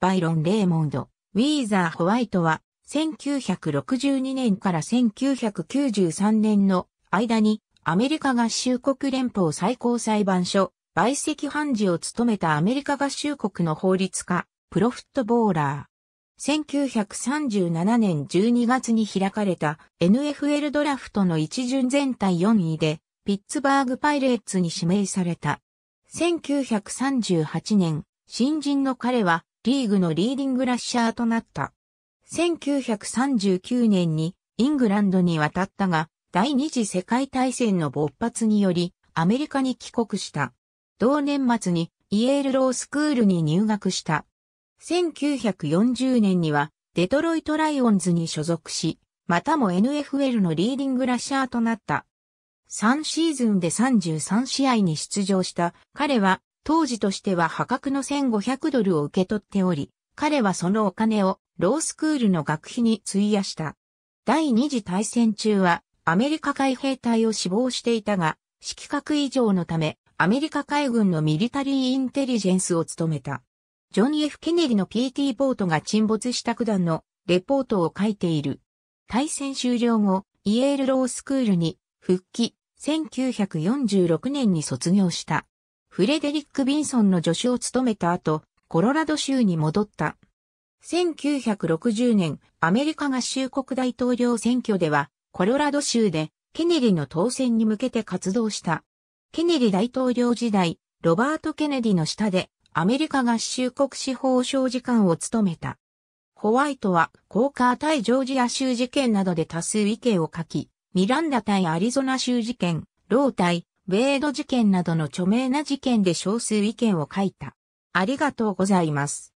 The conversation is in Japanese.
バイロン・レーモンド、ウィーザー・ホワイトは、1962年から1993年の間に、アメリカ合衆国連邦最高裁判所、売籍判事を務めたアメリカ合衆国の法律家、プロフットボーラー。1937年12月に開かれた NFL ドラフトの一巡全体4位で、ピッツバーグパイレーツに指名された。1938年、新人の彼はリーグのリーディングラッシャーとなった。1939年にイングランドに渡ったが、第二次世界大戦の勃発により、アメリカに帰国した。同年末にイエールロースクールに入学した。1940年にはデトロイトライオンズに所属し、またも NFL のリーディングラッシャーとなった。3シーズンで33試合に出場した彼は当時としては破格の1500ドルを受け取っており、彼はそのお金をロースクールの学費に費やした。第二次大戦中はアメリカ海兵隊を志望していたが、指揮格以上のため、アメリカ海軍のミリタリーインテリジェンスを務めた。ジョン・ F・ ケネディの PT ボートが沈没した九段のレポートを書いている。大戦終了後、イエールロースクールに復帰、1946年に卒業した。フレデリック・ビンソンの助手を務めた後、コロラド州に戻った。1960年、アメリカ合衆国大統領選挙では、コロラド州で、ケネディの当選に向けて活動した。ケネディ大統領時代、ロバート・ケネディの下で、アメリカ合衆国司法省事官を務めた。ホワイトは、コーカー対ジョージア州事件などで多数意見を書き、ミランダ対アリゾナ州事件、ロー対ベード事件などの著名な事件で少数意見を書いた。ありがとうございます。